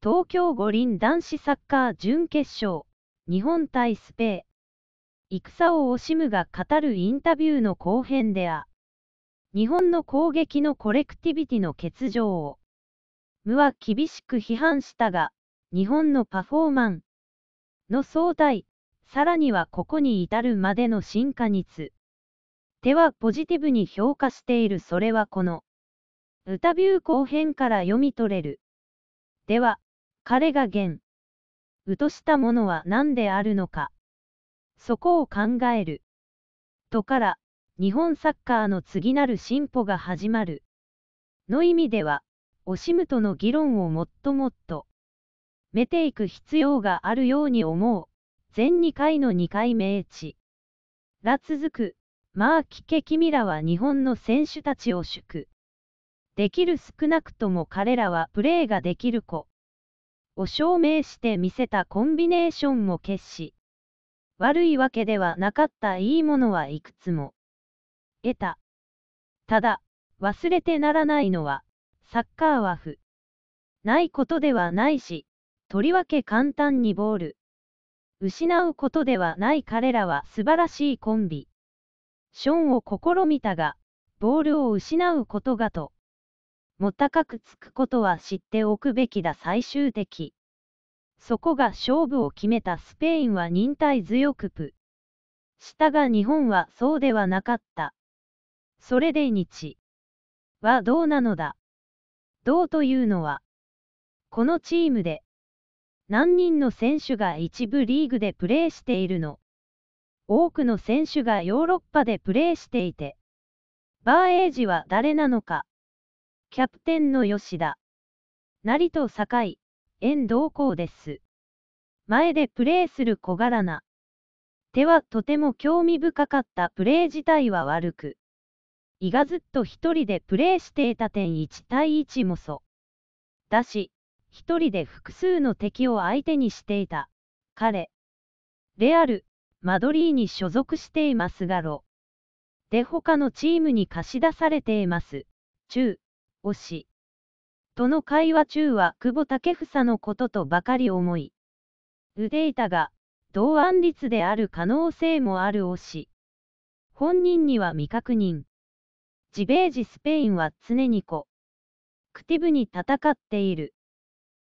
東京五輪男子サッカー準決勝、日本対スペイ。戦を惜しむが語るインタビューの後編であ。日本の攻撃のコレクティビティの欠場を。無は厳しく批判したが、日本のパフォーマンの相対、さらにはここに至るまでの進化につ。はポジティブに評価しているそれはこの。歌ビュー後編から読み取れる。では。彼が現、うとしたものは何であるのか。そこを考える。とから、日本サッカーの次なる進歩が始まる。の意味では、オシムとの議論をもっともっと、めていく必要があるように思う。全2回の2回明治。ら続く、まあ聞け君らは日本の選手たちを祝。できる少なくとも彼らはプレーができる子。を証明して見せたコンビネーションも決し、悪いわけではなかったいいものはいくつも得た。ただ、忘れてならないのは、サッカーは不ないことではないし、とりわけ簡単にボール。失うことではない彼らは素晴らしいコンビ。ションを試みたが、ボールを失うことがと。も高くつくことは知っておくべきだ最終的。そこが勝負を決めたスペインは忍耐強くプ。したが日本はそうではなかった。それで日はどうなのだ。どうというのは、このチームで何人の選手が一部リーグでプレーしているの。多くの選手がヨーロッパでプレーしていて、バーエージは誰なのか。キャプテンの吉田、成と酒井、遠藤光です。前でプレーする小柄な。手はとても興味深かったプレー自体は悪く。胃がずっと一人でプレーしていた点1対1もそ。だし、一人で複数の敵を相手にしていた。彼。レアル、マドリーに所属していますがろ。で他のチームに貸し出されています。中、押し。との会話中は久保建英のこととばかり思い、腕板が、同案率である可能性もある推し。本人には未確認。ジベージスペインは常に子。クティブに戦っている。